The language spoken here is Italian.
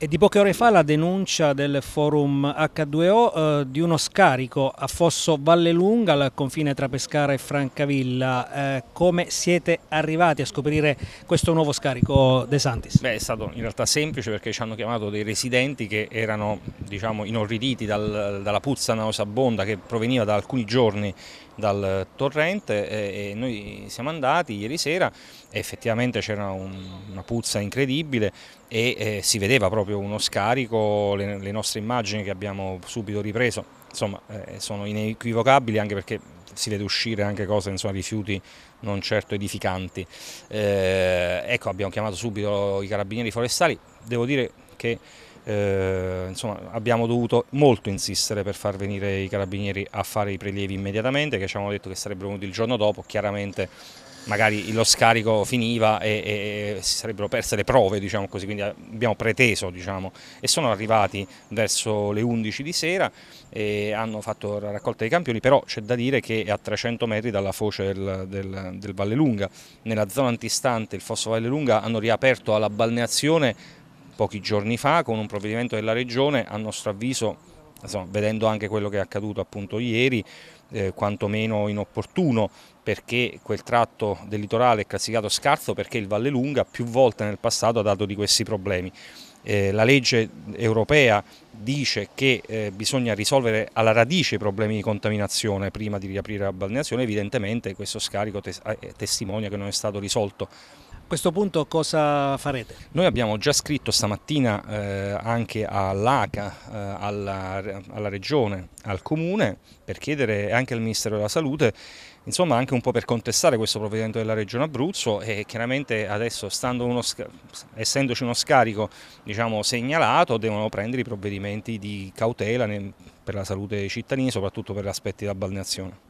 E di poche ore fa la denuncia del forum H2O eh, di uno scarico a Fosso Valle Lunga al confine tra Pescara e Francavilla. Eh, come siete arrivati a scoprire questo nuovo scarico De Santis? Beh, è stato in realtà semplice perché ci hanno chiamato dei residenti che erano diciamo, inorriditi dal, dalla puzza nauseabonda che proveniva da alcuni giorni dal torrente e, noi siamo andati ieri sera e effettivamente c'era un, una puzza incredibile e eh, si vedeva proprio uno scarico, le, le, nostre immagini che abbiamo subito ripreso insomma eh, sono inequivocabili anche perché si vede uscire anche cose, insomma, rifiuti non certo edificanti. Eh, ecco, abbiamo chiamato subito i carabinieri forestali, devo dire che eh, insomma, abbiamo dovuto molto insistere per far venire i carabinieri a fare i prelievi immediatamente, che ci hanno detto che sarebbero venuti il giorno dopo, chiaramente magari lo scarico finiva e, e si sarebbero perse le prove, diciamo così, quindi eh, abbiamo preteso diciamo, e sono arrivati verso le 11 di sera e hanno fatto la raccolta dei campioni, però c'è da dire che è a 300 metri dalla foce del, del, del Valle nella zona antistante il fosso Vallelunga hanno riaperto alla balneazione pochi giorni fa con un provvedimento della Regione, a nostro avviso, insomma, vedendo anche quello che è accaduto appunto ieri, eh, quantomeno inopportuno perché quel tratto del litorale è classificato scarso perché il Valle Lunga più volte nel passato ha dato di questi problemi. Eh, la legge europea dice che eh, bisogna risolvere alla radice i problemi di contaminazione prima di riaprire la balneazione, evidentemente questo scarico tes eh, eh, testimonia che non è stato risolto. A questo punto cosa farete? Noi abbiamo già scritto stamattina eh, anche all'ACA, eh, alla, alla, Regione, al Comune per chiedere anche al Ministero della Salute, insomma anche un po' per contestare questo provvedimento della Regione Abruzzo e chiaramente adesso uno essendoci uno scarico diciamo, segnalato devono prendere i provvedimenti elementi di cautela per la salute dei cittadini, soprattutto per gli aspetti della balneazione.